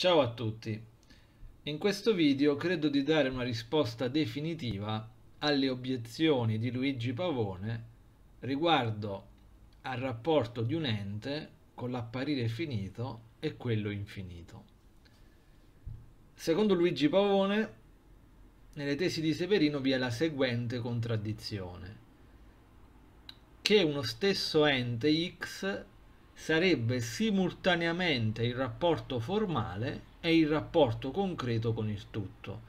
Ciao a tutti! In questo video credo di dare una risposta definitiva alle obiezioni di Luigi Pavone riguardo al rapporto di un ente con l'apparire finito e quello infinito. Secondo Luigi Pavone, nelle tesi di Severino vi è la seguente contraddizione, che uno stesso ente X sarebbe simultaneamente il rapporto formale e il rapporto concreto con il tutto.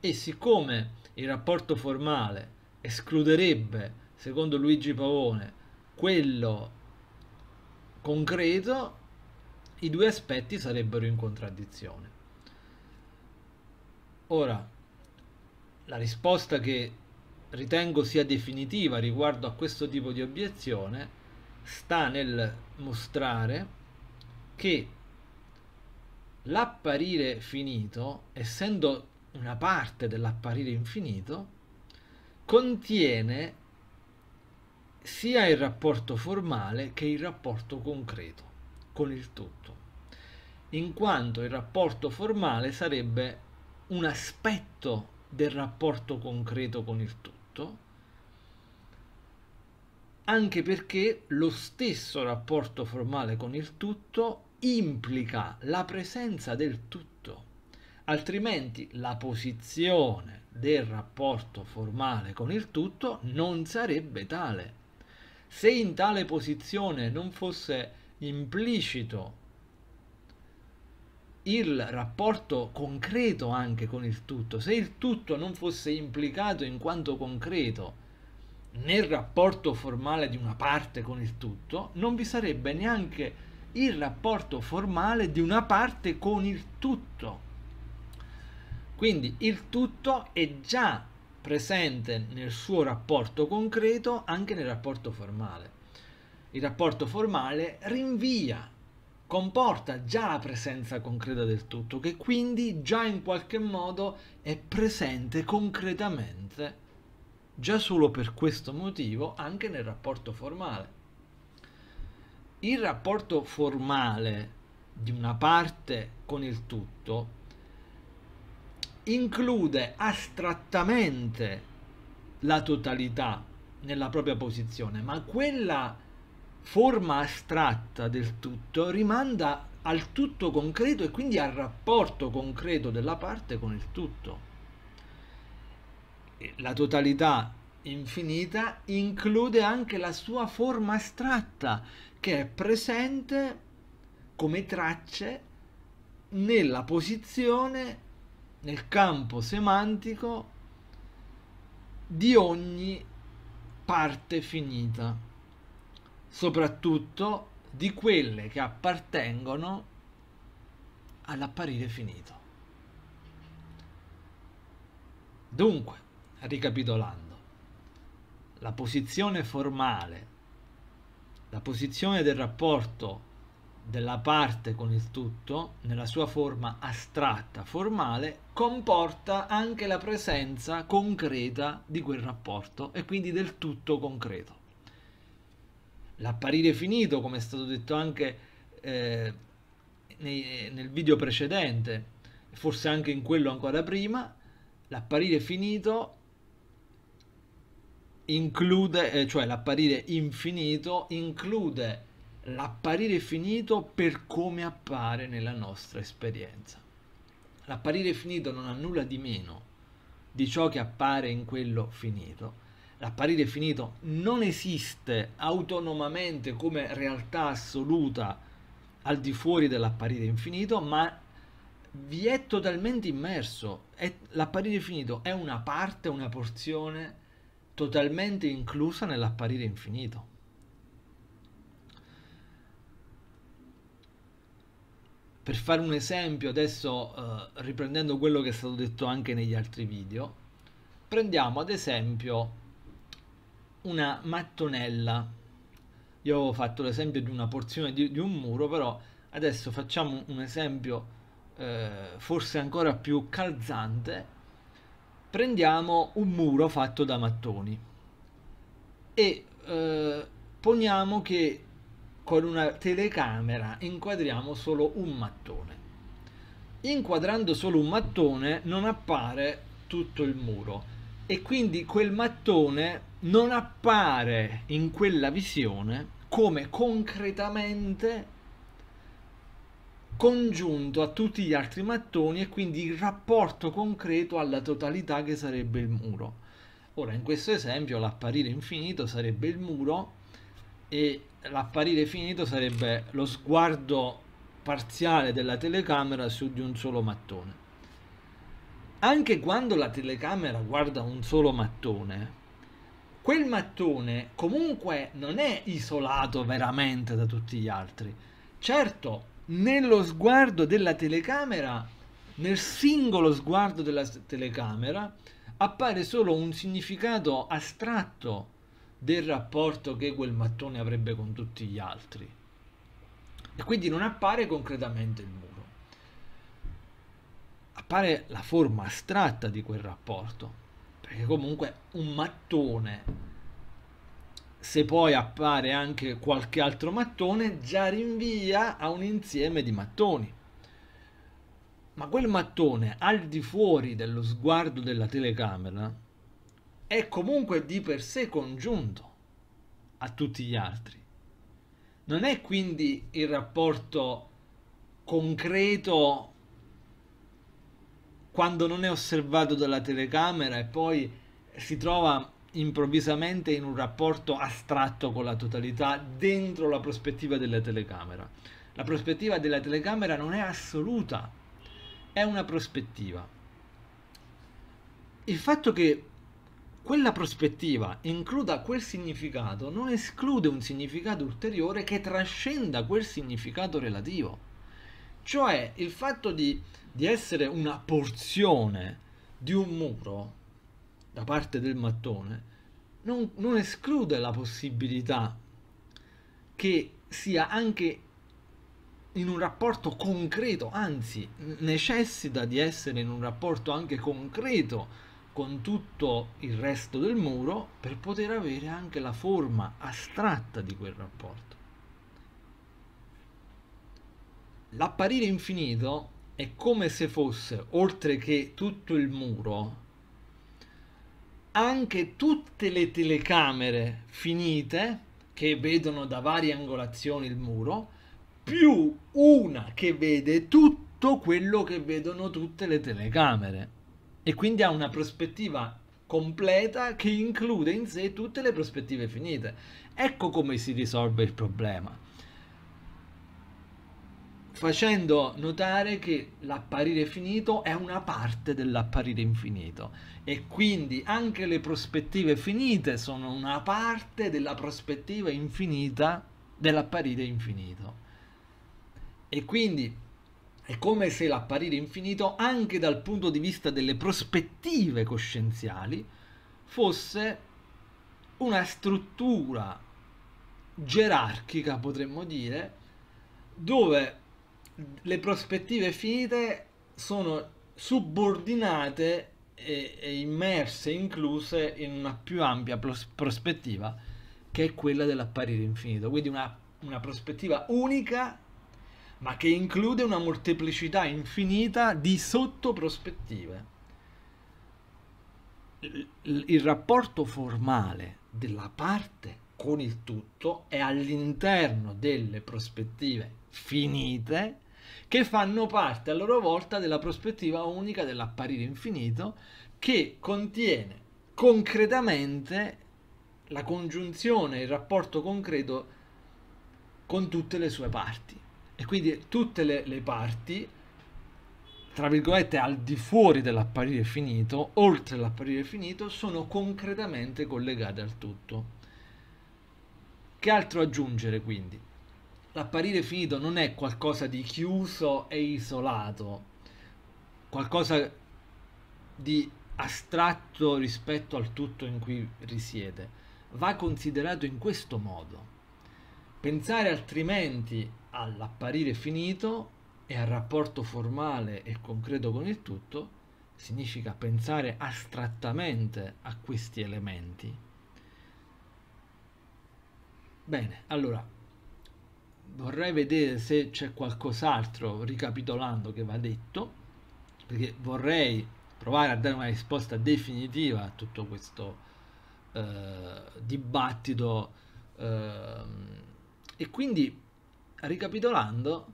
E siccome il rapporto formale escluderebbe, secondo Luigi Pavone, quello concreto, i due aspetti sarebbero in contraddizione. Ora, la risposta che ritengo sia definitiva riguardo a questo tipo di obiezione sta nel mostrare che l'apparire finito, essendo una parte dell'apparire infinito, contiene sia il rapporto formale che il rapporto concreto con il tutto, in quanto il rapporto formale sarebbe un aspetto del rapporto concreto con il tutto, anche perché lo stesso rapporto formale con il tutto implica la presenza del tutto, altrimenti la posizione del rapporto formale con il tutto non sarebbe tale. Se in tale posizione non fosse implicito il rapporto concreto anche con il tutto, se il tutto non fosse implicato in quanto concreto, nel rapporto formale di una parte con il tutto, non vi sarebbe neanche il rapporto formale di una parte con il tutto. Quindi il tutto è già presente nel suo rapporto concreto anche nel rapporto formale. Il rapporto formale rinvia, comporta già la presenza concreta del tutto, che quindi già in qualche modo è presente concretamente già solo per questo motivo anche nel rapporto formale. Il rapporto formale di una parte con il tutto include astrattamente la totalità nella propria posizione, ma quella forma astratta del tutto rimanda al tutto concreto e quindi al rapporto concreto della parte con il tutto la totalità infinita include anche la sua forma astratta che è presente come tracce nella posizione, nel campo semantico di ogni parte finita, soprattutto di quelle che appartengono all'apparire finito. Dunque, ricapitolando, la posizione formale, la posizione del rapporto della parte con il tutto, nella sua forma astratta, formale, comporta anche la presenza concreta di quel rapporto e quindi del tutto concreto. L'apparire finito, come è stato detto anche eh, nei, nel video precedente, forse anche in quello ancora prima, l'apparire finito include, eh, cioè l'apparire infinito, include l'apparire finito per come appare nella nostra esperienza. L'apparire finito non ha nulla di meno di ciò che appare in quello finito. L'apparire finito non esiste autonomamente come realtà assoluta al di fuori dell'apparire infinito, ma vi è totalmente immerso. l'apparire finito è una parte, una porzione totalmente inclusa nell'apparire infinito. Per fare un esempio, adesso eh, riprendendo quello che è stato detto anche negli altri video, prendiamo ad esempio una mattonella. Io avevo fatto l'esempio di una porzione di, di un muro, però adesso facciamo un esempio eh, forse ancora più calzante prendiamo un muro fatto da mattoni e eh, poniamo che con una telecamera inquadriamo solo un mattone. Inquadrando solo un mattone non appare tutto il muro e quindi quel mattone non appare in quella visione come concretamente congiunto a tutti gli altri mattoni e quindi il rapporto concreto alla totalità che sarebbe il muro. Ora, in questo esempio, l'apparire infinito sarebbe il muro e l'apparire finito sarebbe lo sguardo parziale della telecamera su di un solo mattone. Anche quando la telecamera guarda un solo mattone, quel mattone comunque non è isolato veramente da tutti gli altri. Certo, nello sguardo della telecamera, nel singolo sguardo della telecamera, appare solo un significato astratto del rapporto che quel mattone avrebbe con tutti gli altri. E quindi non appare concretamente il muro. Appare la forma astratta di quel rapporto, perché comunque un mattone se poi appare anche qualche altro mattone, già rinvia a un insieme di mattoni. Ma quel mattone al di fuori dello sguardo della telecamera è comunque di per sé congiunto a tutti gli altri. Non è quindi il rapporto concreto quando non è osservato dalla telecamera e poi si trova improvvisamente in un rapporto astratto con la totalità dentro la prospettiva della telecamera. La prospettiva della telecamera non è assoluta, è una prospettiva. Il fatto che quella prospettiva includa quel significato non esclude un significato ulteriore che trascenda quel significato relativo. Cioè il fatto di, di essere una porzione di un muro da parte del mattone non, non esclude la possibilità che sia anche in un rapporto concreto, anzi necessita di essere in un rapporto anche concreto con tutto il resto del muro per poter avere anche la forma astratta di quel rapporto. L'apparire infinito è come se fosse, oltre che tutto il muro, anche tutte le telecamere finite che vedono da varie angolazioni il muro, più una che vede tutto quello che vedono tutte le telecamere. E quindi ha una prospettiva completa che include in sé tutte le prospettive finite. Ecco come si risolve il problema facendo notare che l'apparire finito è una parte dell'apparire infinito e quindi anche le prospettive finite sono una parte della prospettiva infinita dell'apparire infinito. E quindi è come se l'apparire infinito, anche dal punto di vista delle prospettive coscienziali, fosse una struttura gerarchica, potremmo dire, dove le prospettive finite sono subordinate e, e immerse, incluse in una più ampia pros prospettiva che è quella dell'apparire infinito, quindi una, una prospettiva unica ma che include una molteplicità infinita di sottoprospettive. Il rapporto formale della parte con il tutto è all'interno delle prospettive finite che fanno parte a loro volta della prospettiva unica dell'apparire infinito che contiene concretamente la congiunzione, il rapporto concreto con tutte le sue parti. E quindi tutte le, le parti, tra virgolette, al di fuori dell'apparire finito, oltre l'apparire finito, sono concretamente collegate al tutto. Che altro aggiungere quindi? l'apparire finito non è qualcosa di chiuso e isolato, qualcosa di astratto rispetto al tutto in cui risiede. Va considerato in questo modo. Pensare altrimenti all'apparire finito e al rapporto formale e concreto con il tutto significa pensare astrattamente a questi elementi. Bene, allora vorrei vedere se c'è qualcos'altro, ricapitolando, che va detto, perché vorrei provare a dare una risposta definitiva a tutto questo eh, dibattito. Eh, e quindi, ricapitolando,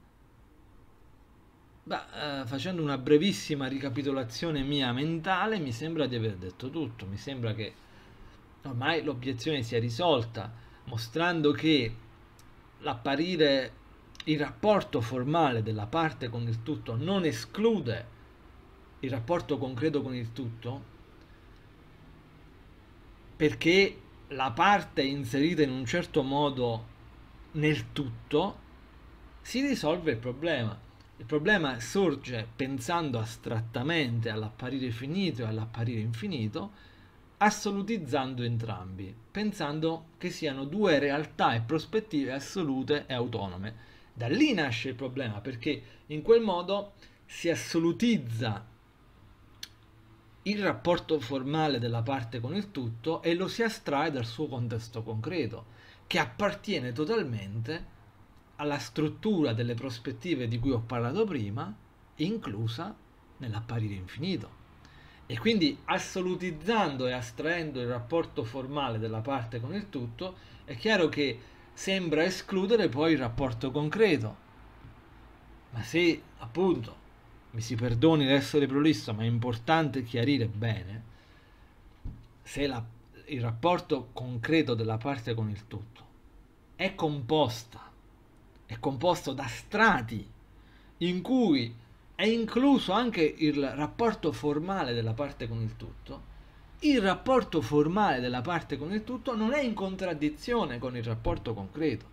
bah, eh, facendo una brevissima ricapitolazione mia mentale, mi sembra di aver detto tutto, mi sembra che ormai l'obiezione sia risolta, mostrando che l'apparire il rapporto formale della parte con il tutto non esclude il rapporto concreto con il tutto perché la parte inserita in un certo modo nel tutto si risolve il problema. Il problema sorge pensando astrattamente all'apparire finito e all'apparire infinito assolutizzando entrambi, pensando che siano due realtà e prospettive assolute e autonome. Da lì nasce il problema, perché in quel modo si assolutizza il rapporto formale della parte con il tutto e lo si astrae dal suo contesto concreto, che appartiene totalmente alla struttura delle prospettive di cui ho parlato prima, inclusa nell'apparire infinito. E quindi assolutizzando e astraendo il rapporto formale della parte con il tutto, è chiaro che sembra escludere poi il rapporto concreto. Ma se, appunto, mi si perdoni l'essere prolisso, ma è importante chiarire bene, se la, il rapporto concreto della parte con il tutto è composta, è composto da strati in cui è incluso anche il rapporto formale della parte con il tutto, il rapporto formale della parte con il tutto non è in contraddizione con il rapporto concreto,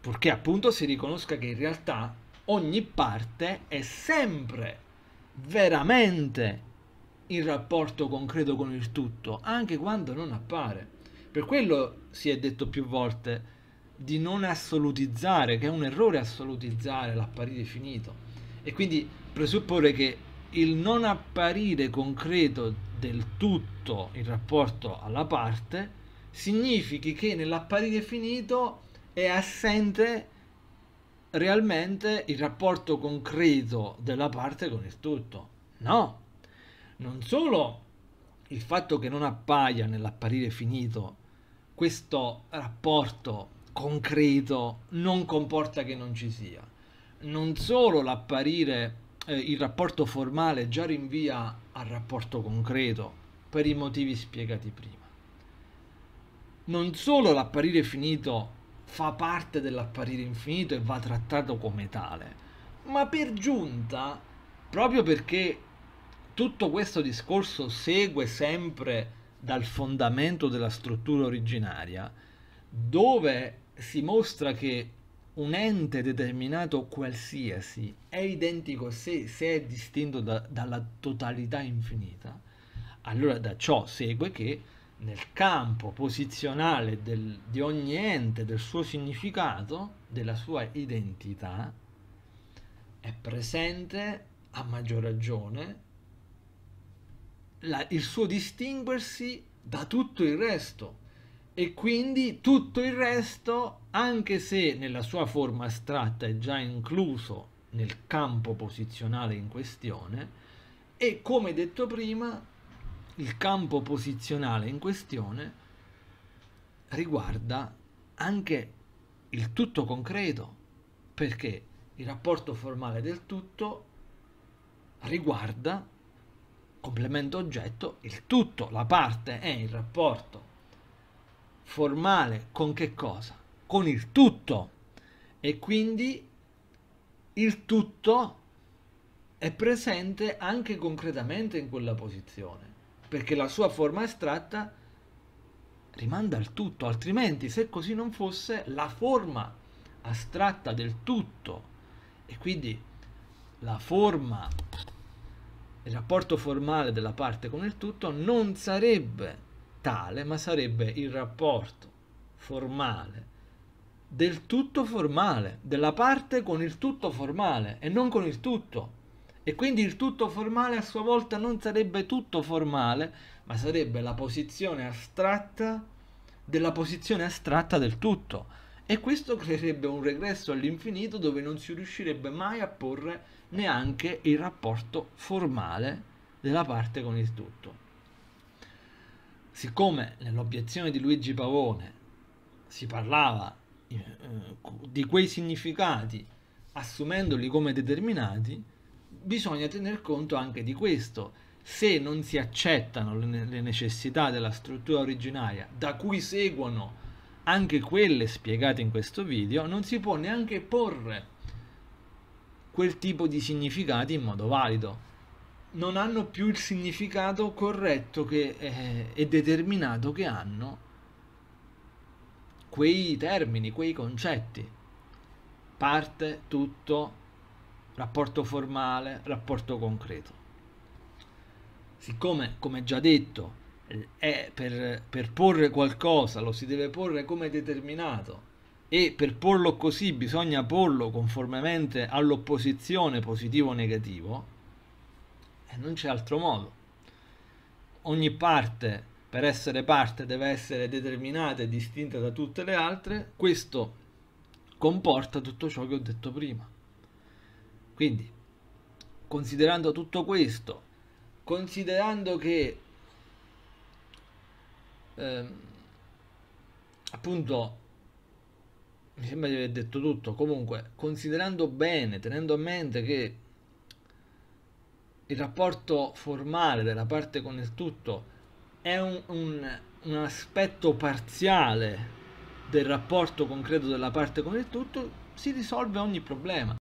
purché appunto si riconosca che in realtà ogni parte è sempre veramente in rapporto concreto con il tutto, anche quando non appare. Per quello si è detto più volte di non assolutizzare, che è un errore assolutizzare l'apparire finito. E quindi presupporre che il non apparire concreto del tutto in rapporto alla parte significhi che nell'apparire finito è assente realmente il rapporto concreto della parte con il tutto. No, non solo il fatto che non appaia nell'apparire finito questo rapporto concreto non comporta che non ci sia. Non solo l'apparire, eh, il rapporto formale già rinvia al rapporto concreto per i motivi spiegati prima. Non solo l'apparire finito fa parte dell'apparire infinito e va trattato come tale, ma per giunta, proprio perché tutto questo discorso segue sempre dal fondamento della struttura originaria, dove si mostra che un ente determinato qualsiasi è identico se, se è distinto da, dalla totalità infinita, allora da ciò segue che nel campo posizionale del, di ogni ente, del suo significato, della sua identità, è presente a maggior ragione la, il suo distinguersi da tutto il resto e quindi tutto il resto, anche se nella sua forma astratta è già incluso nel campo posizionale in questione, e come detto prima, il campo posizionale in questione riguarda anche il tutto concreto, perché il rapporto formale del tutto riguarda complemento oggetto il tutto, la parte è il rapporto formale con che cosa? Con il tutto. E quindi il tutto è presente anche concretamente in quella posizione, perché la sua forma astratta rimanda al tutto, altrimenti se così non fosse la forma astratta del tutto e quindi la forma, il rapporto formale della parte con il tutto non sarebbe tale, ma sarebbe il rapporto formale, del tutto formale, della parte con il tutto formale e non con il tutto. E quindi il tutto formale a sua volta non sarebbe tutto formale, ma sarebbe la posizione astratta della posizione astratta del tutto. E questo creerebbe un regresso all'infinito dove non si riuscirebbe mai a porre neanche il rapporto formale della parte con il tutto siccome nell'obiezione di Luigi Pavone si parlava eh, di quei significati assumendoli come determinati, bisogna tener conto anche di questo. Se non si accettano le, le necessità della struttura originaria, da cui seguono anche quelle spiegate in questo video, non si può neanche porre quel tipo di significati in modo valido non hanno più il significato corretto che, eh, e determinato che hanno quei termini, quei concetti. Parte, tutto, rapporto formale, rapporto concreto. Siccome, come già detto, per, per porre qualcosa lo si deve porre come determinato e per porlo così bisogna porlo conformemente all'opposizione positivo negativo, e non c'è altro modo. Ogni parte, per essere parte, deve essere determinata e distinta da tutte le altre. Questo comporta tutto ciò che ho detto prima. Quindi, considerando tutto questo, considerando che eh, appunto mi sembra di aver detto tutto comunque considerando bene tenendo a mente che il rapporto formale della parte con il tutto è un, un, un aspetto parziale del rapporto concreto della parte con il tutto, si risolve ogni problema.